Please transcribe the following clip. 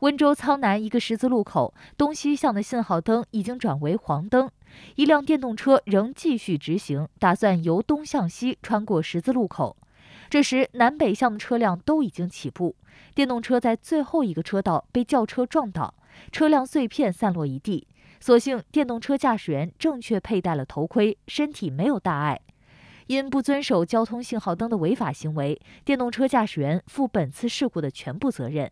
温州苍南一个十字路口，东西向的信号灯已经转为黄灯，一辆电动车仍继续直行，打算由东向西穿过十字路口。这时，南北向的车辆都已经起步，电动车在最后一个车道被轿车撞倒，车辆碎片散落一地。所幸电动车驾驶员正确佩戴了头盔，身体没有大碍。因不遵守交通信号灯的违法行为，电动车驾驶员负本次事故的全部责任。